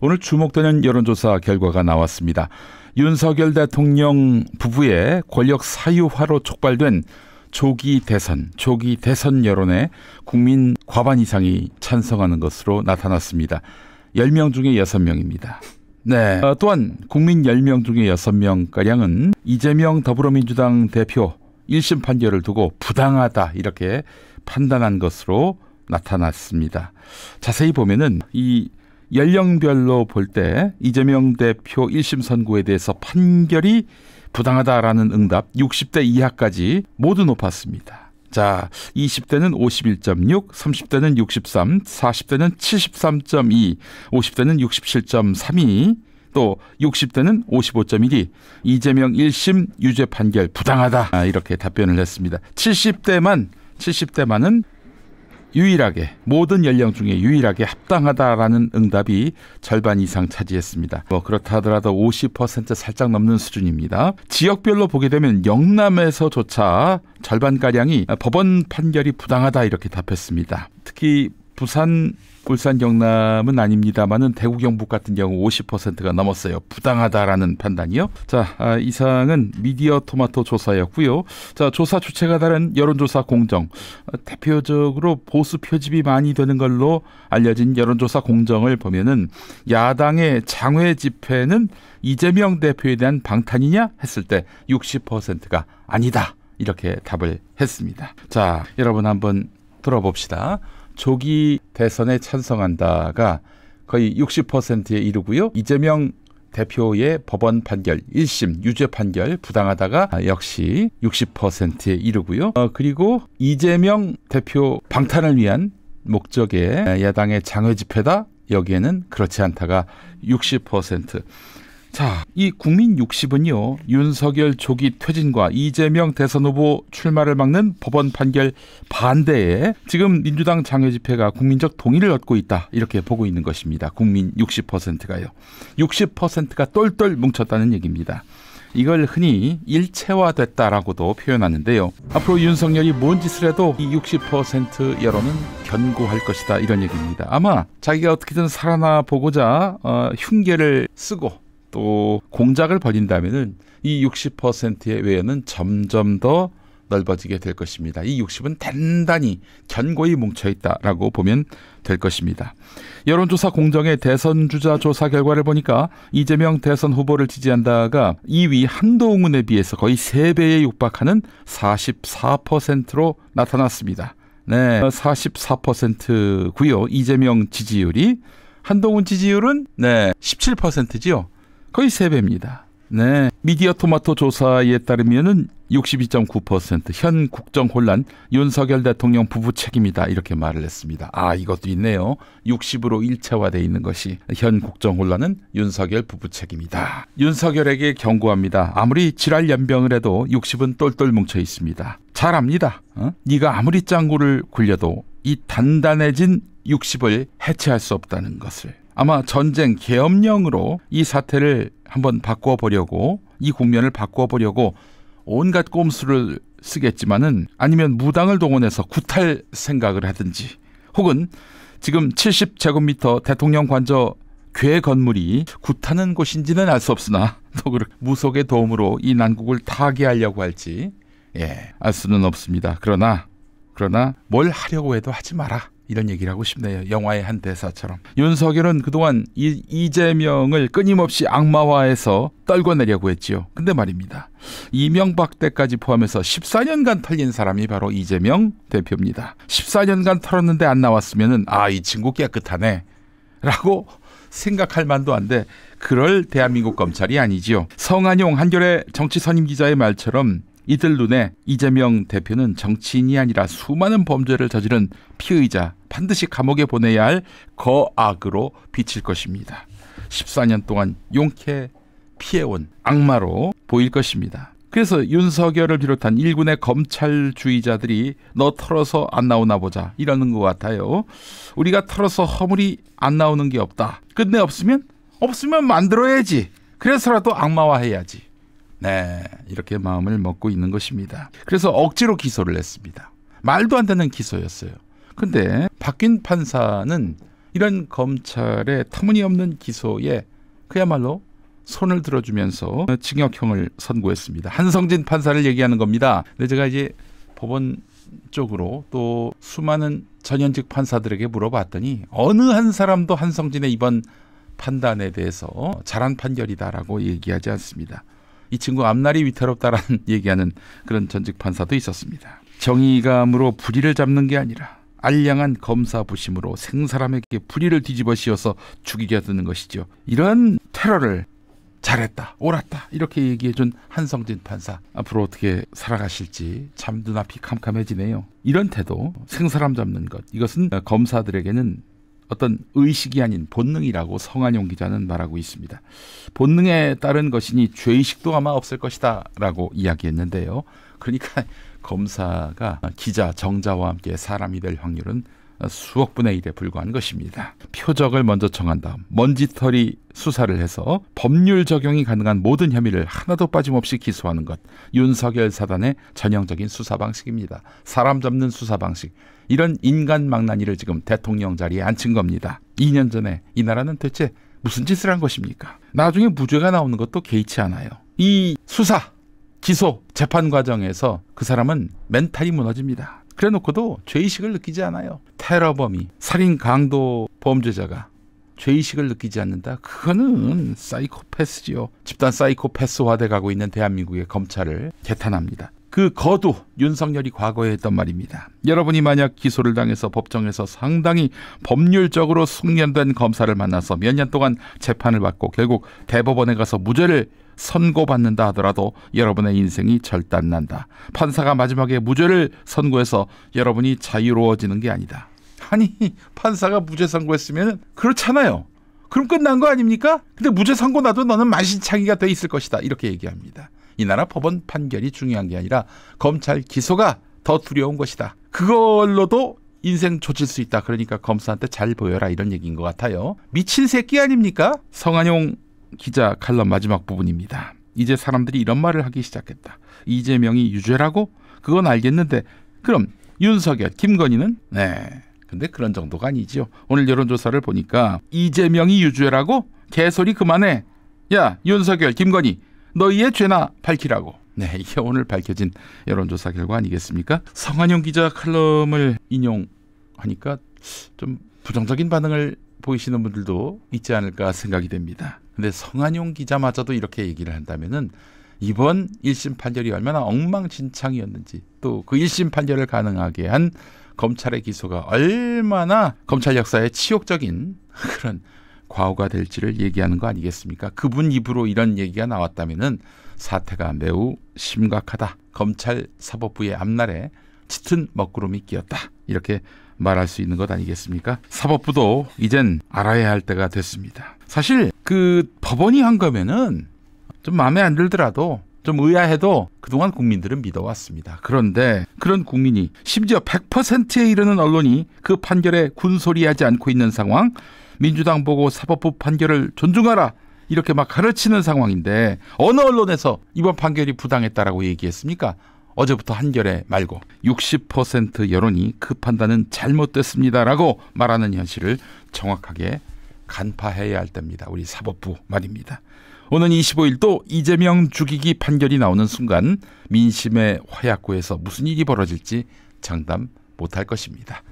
오늘 주목되는 여론조사 결과가 나왔습니다. 윤석열 대통령 부부의 권력 사유화로 촉발된 조기 대선, 조기 대선 여론에 국민 과반 이상이 찬성하는 것으로 나타났습니다. 10명 중에 6명입니다. 네. 어, 또한 국민 10명 중에 6명가량은 이재명 더불어민주당 대표 1심 판결을 두고 부당하다 이렇게 판단한 것으로 나타났습니다. 자세히 보면은 이 연령별로 볼 때 이재명 대표 1심 선고에 대해서 판결이 부당하다라는 응답 60대 이하까지 모두 높았습니다. 자, 20대는 51.6, 30대는 63, 40대는 73.2, 50대는 6 7 3또 60대는 55.1이 이재명 1심 유죄 판결 부당하다 아, 이렇게 답변을 했습니다. 70대만 70대만은 유일하게 모든 연령 중에 유일하게 합당하다라는 응답이 절반 이상 차지했습니다. 뭐 그렇다 하더라도 50% 살짝 넘는 수준입니다. 지역별로 보게 되면 영남에서조차 절반 가량이 법원 판결이 부당하다 이렇게 답했습니다. 특히 부산, 울산, 경남은 아닙니다만은 대구, 경북 같은 경우 50%가 넘었어요. 부당하다라는 판단이요. 자, 아, 이상은 미디어 토마토 조사였고요. 자, 조사 주체가 다른 여론조사 공정. 아, 대표적으로 보수 표집이 많이 되는 걸로 알려진 여론조사 공정을 보면은 야당의 장외 집회는 이재명 대표에 대한 방탄이냐 했을 때 60%가 아니다. 이렇게 답을 했습니다. 자, 여러분 한번 들어봅시다. 조기 대선에 찬성한다가 거의 60%에 이르고요. 이재명 대표의 법원 판결 1심 유죄 판결 부당하다가 역시 60%에 이르고요. 어, 그리고 이재명 대표 방탄을 위한 목적의 야당의 장외 집회다 여기에는 그렇지 않다가 60%. 자, 이 국민 60은요. 윤석열 조기 퇴진과 이재명 대선 후보 출마를 막는 법원 판결 반대에 지금 민주당 장외 집회가 국민적 동의를 얻고 있다. 이렇게 보고 있는 것입니다. 국민 60%가요. 60%가 똘똘 뭉쳤다는 얘기입니다. 이걸 흔히 일체화됐다라고도 표현하는데요. 앞으로 윤석열이 뭔 짓을 해도 이 60% 여론은 견고할 것이다 이런 얘기입니다. 아마 자기가 어떻게든 살아나 보고자 어, 흉계를 쓰고 또 공작을 벌인다면은 이 60%의 외연은 점점 더 넓어지게 될 것입니다. 이 60은 단단히 견고히 뭉쳐 있다라고 보면 될 것입니다. 여론조사 공정의 대선 주자 조사 결과를 보니까 이재명 대선 후보를 지지한다가 2위 한동훈에 비해서 거의 3배에 육박하는 44%로 나타났습니다. 네, 44%고요. 이재명 지지율이 한동훈 지지율은 네, 17%지요. 거의 3배입니다 네. 미디어 토마토 조사에 따르면은 62.9%현 국정 혼란 윤석열 대통령 부부 책임이다 이렇게 말을 했습니다. 아 이것도 있네요. 60으로 일체화돼 있는 것이 현 국정 혼란은 윤석열 부부 책임이다. 윤석열에게 경고합니다. 아무리 지랄 연병을 해도 60은 똘똘 뭉쳐 있습니다. 잘 압니다. 어? 네가 아무리 짱구를 굴려도 이 단단해진 60을 해체할 수 없다는 것을. 아마 전쟁 계엄령으로 이 사태를 한번 바꿔보려고 이 국면을 바꿔보려고 온갖 꼼수를 쓰겠지만은 아니면 무당을 동원해서 구탈 생각을 하든지 혹은 지금 70제곱미터 대통령 관저 괴 건물이 구타는 곳인지는 알 수 없으나 또 무속의 도움으로 이 난국을 타개하려고 할지 예, 알 수는 없습니다. 그러나 그러나 뭘 하려고 해도 하지 마라. 이런 얘기를 하고 싶네요. 영화의 한 대사처럼. 윤석열은 그동안 이, 이재명을 끊임없이 악마화해서 떨궈내려고 했지요. 근데 말입니다. 이명박 때까지 포함해서 14년간 털린 사람이 바로 이재명 대표입니다. 14년간 털었는데 안 나왔으면은 아, 이 친구 깨끗하네. 라고 생각할 만도 한데 그럴 대한민국 검찰이 아니지요. 성한용 한결의 정치 선임 기자의 말처럼 이들 눈에 이재명 대표는 정치인이 아니라 수많은 범죄를 저지른 피의자 반드시 감옥에 보내야 할 거악으로 비칠 것입니다. 14년 동안 용케 피해온 악마로 보일 것입니다. 그래서 윤석열을 비롯한 일군의 검찰주의자들이 너 털어서 안 나오나 보자 이러는 것 같아요. 우리가 털어서 허물이 안 나오는 게 없다. 끝내 없으면 없으면 만들어야지. 그래서라도 악마화해야지. 네, 이렇게 마음을 먹고 있는 것입니다. 그래서 억지로 기소를 했습니다. 말도 안 되는 기소였어요. 근데 바뀐 판사는 이런 검찰의 터무니없는 기소에 그야말로 손을 들어주면서 징역형을 선고했습니다. 한성진 판사를 얘기하는 겁니다. 근데 제가 이제 법원 쪽으로 또 수많은 전현직 판사들에게 물어봤더니 어느 한 사람도 한성진의 이번 판단에 대해서 잘한 판결이다라고 얘기하지 않습니다. 이 친구 앞날이 위태롭다라는 얘기하는 그런 전직 판사도 있었습니다. 정의감으로 불의를 잡는 게 아니라 알량한 검사 부심으로 생사람에게 불의를 뒤집어 씌워서 죽이게되는 것이죠. 이런 테러를 잘했다, 옳았다 이렇게 얘기해준 한성진 판사 앞으로 어떻게 살아가실지 참 눈앞이 캄캄해지네요. 이런 태도, 생사람 잡는 것 이것은 검사들에게는 어떤 의식이 아닌 본능이라고 성한용 기자는 말하고 있습니다. 본능에 따른 것이니 죄의식도 아마 없을 것이다 라고 이야기했는데요. 그러니까 검사가 기자 정자와 함께 사람이 될 확률은 수억 분의 일에 불과한 것입니다. 표적을 먼저 정한 다음 먼지털이 수사를 해서 법률 적용이 가능한 모든 혐의를 하나도 빠짐없이 기소하는 것 윤석열 사단의 전형적인 수사 방식입니다. 사람 잡는 수사 방식 이런 인간 망나니를 지금 대통령 자리에 앉힌 겁니다. 2년 전에 이 나라는 대체 무슨 짓을 한 것입니까? 나중에 무죄가 나오는 것도 개의치 않아요. 이 수사, 기소, 재판 과정에서 그 사람은 멘탈이 무너집니다. 그래 놓고도 죄의식을 느끼지 않아요. 테러범이, 살인 강도 범죄자가 죄의식을 느끼지 않는다? 그거는 사이코패스지요. 집단 사이코패스화 돼가고 있는 대한민국의 검찰을 개탄합니다. 그 거두 윤석열이 과거에 했던 말입니다. 여러분이 만약 기소를 당해서 법정에서 상당히 법률적으로 숙련된 검사를 만나서 몇 년 동안 재판을 받고 결국 대법원에 가서 무죄를 선고받는다 하더라도 여러분의 인생이 절단난다. 판사가 마지막에 무죄를 선고해서 여러분이 자유로워지는 게 아니다. 아니 판사가 무죄 선고했으면 그렇잖아요. 그럼 끝난 거 아닙니까? 근데 무죄 선고 나도 너는 만신창이가 돼 있을 것이다. 이렇게 얘기합니다. 이 나라 법원 판결이 중요한 게 아니라 검찰 기소가 더 두려운 것이다. 그걸로도 인생 조질 수 있다. 그러니까 검사한테 잘 보여라 이런 얘기인 것 같아요. 미친 새끼 아닙니까? 성한용 기자 칼럼 마지막 부분입니다. 이제 사람들이 이런 말을 하기 시작했다. 이재명이 유죄라고? 그건 알겠는데 그럼 윤석열, 김건희는? 네. 근데 그런 정도가 아니지요. 오늘 여론조사를 보니까 이재명이 유죄라고? 개소리 그만해. 야 윤석열, 김건희 너희의 죄나 밝히라고. 네, 이게 오늘 밝혀진 여론조사 결과 아니겠습니까? 성한용 기자 칼럼을 인용하니까 좀 부정적인 반응을 보이시는 분들도 있지 않을까 생각이 됩니다. 근데 성한용 기자마저도 이렇게 얘기를 한다면은 이번 1심 판결이 얼마나 엉망진창이었는지 또그 1심 판결을 가능하게 한 검찰의 기소가 얼마나 검찰 역사에 치욕적인 그런 과오가 될지를 얘기하는 거 아니겠습니까? 그분 입으로 이런 얘기가 나왔다면은 사태가 매우 심각하다. 검찰 사법부의 앞날에 짙은 먹구름이 끼었다. 이렇게 말할 수 있는 것 아니겠습니까? 사법부도 이젠 알아야 할 때가 됐습니다. 사실 그 법원이 한 거면은 좀 마음에 안 들더라도 좀 의아해도 그동안 국민들은 믿어왔습니다. 그런데 그런 국민이 심지어 100%에 이르는 언론이 그 판결에 군소리하지 않고 있는 상황, 민주당 보고 사법부 판결을 존중하라 이렇게 막 가르치는 상황인데 어느 언론에서 이번 판결이 부당했다라고 얘기했습니까? 어제부터 한결에 말고 60% 여론이 그 판단은 잘못됐습니다라고 말하는 현실을 정확하게 간파해야 할 때입니다. 우리 사법부 말입니다. 오는 25일도 이재명 죽이기 판결이 나오는 순간 민심의 화약고에서 무슨 일이 벌어질지 장담 못할 것입니다.